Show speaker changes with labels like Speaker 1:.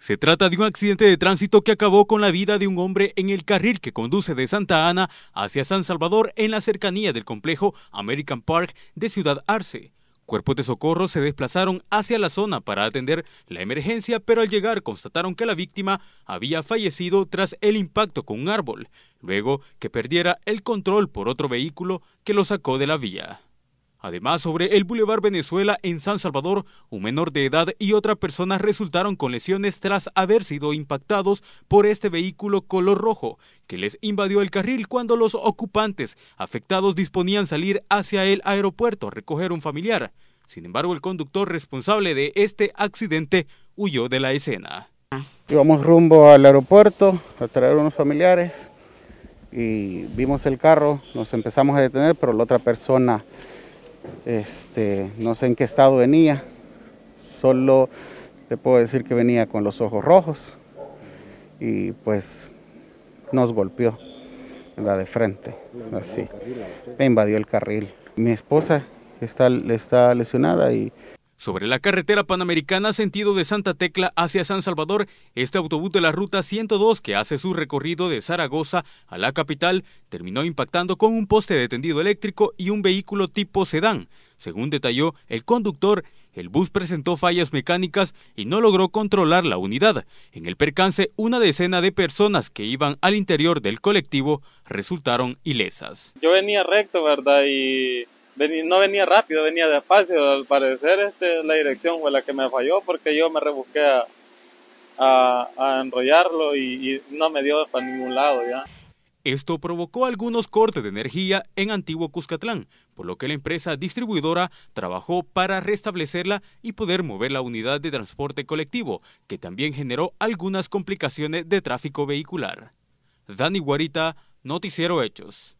Speaker 1: Se trata de un accidente de tránsito que acabó con la vida de un hombre en el carril que conduce de Santa Ana hacia San Salvador en la cercanía del complejo American Park de Ciudad Arce. Cuerpos de socorro se desplazaron hacia la zona para atender la emergencia, pero al llegar constataron que la víctima había fallecido tras el impacto con un árbol, luego que perdiera el control por otro vehículo que lo sacó de la vía. Además, sobre el Boulevard Venezuela en San Salvador, un menor de edad y otra persona resultaron con lesiones tras haber sido impactados por este vehículo color rojo, que les invadió el carril cuando los ocupantes afectados disponían salir hacia el aeropuerto a recoger un familiar. Sin embargo, el conductor responsable de este accidente huyó de la escena.
Speaker 2: Íbamos rumbo al aeropuerto a traer unos familiares y vimos el carro, nos empezamos a detener, pero la otra persona este, no sé en qué estado venía, solo te puedo decir que venía con los ojos rojos y pues nos golpeó la de frente, así, me invadió el carril. Mi esposa está, está lesionada y
Speaker 1: sobre la carretera panamericana sentido de Santa Tecla hacia San Salvador, este autobús de la ruta 102 que hace su recorrido de Zaragoza a la capital terminó impactando con un poste de tendido eléctrico y un vehículo tipo sedán. Según detalló el conductor, el bus presentó fallas mecánicas y no logró controlar la unidad. En el percance, una decena de personas que iban al interior del colectivo resultaron ilesas.
Speaker 3: Yo venía recto, ¿verdad? Y no venía rápido, venía despacio. Al parecer este, la dirección fue la que me falló porque yo me rebusqué a, enrollarlo y, no me dio para ningún lado ya.
Speaker 1: Esto provocó algunos cortes de energía en Antiguo Cuscatlán, por lo que la empresa distribuidora trabajó para restablecerla y poder mover la unidad de transporte colectivo, que también generó algunas complicaciones de tráfico vehicular. Dani Guarita, Noticiero Hechos.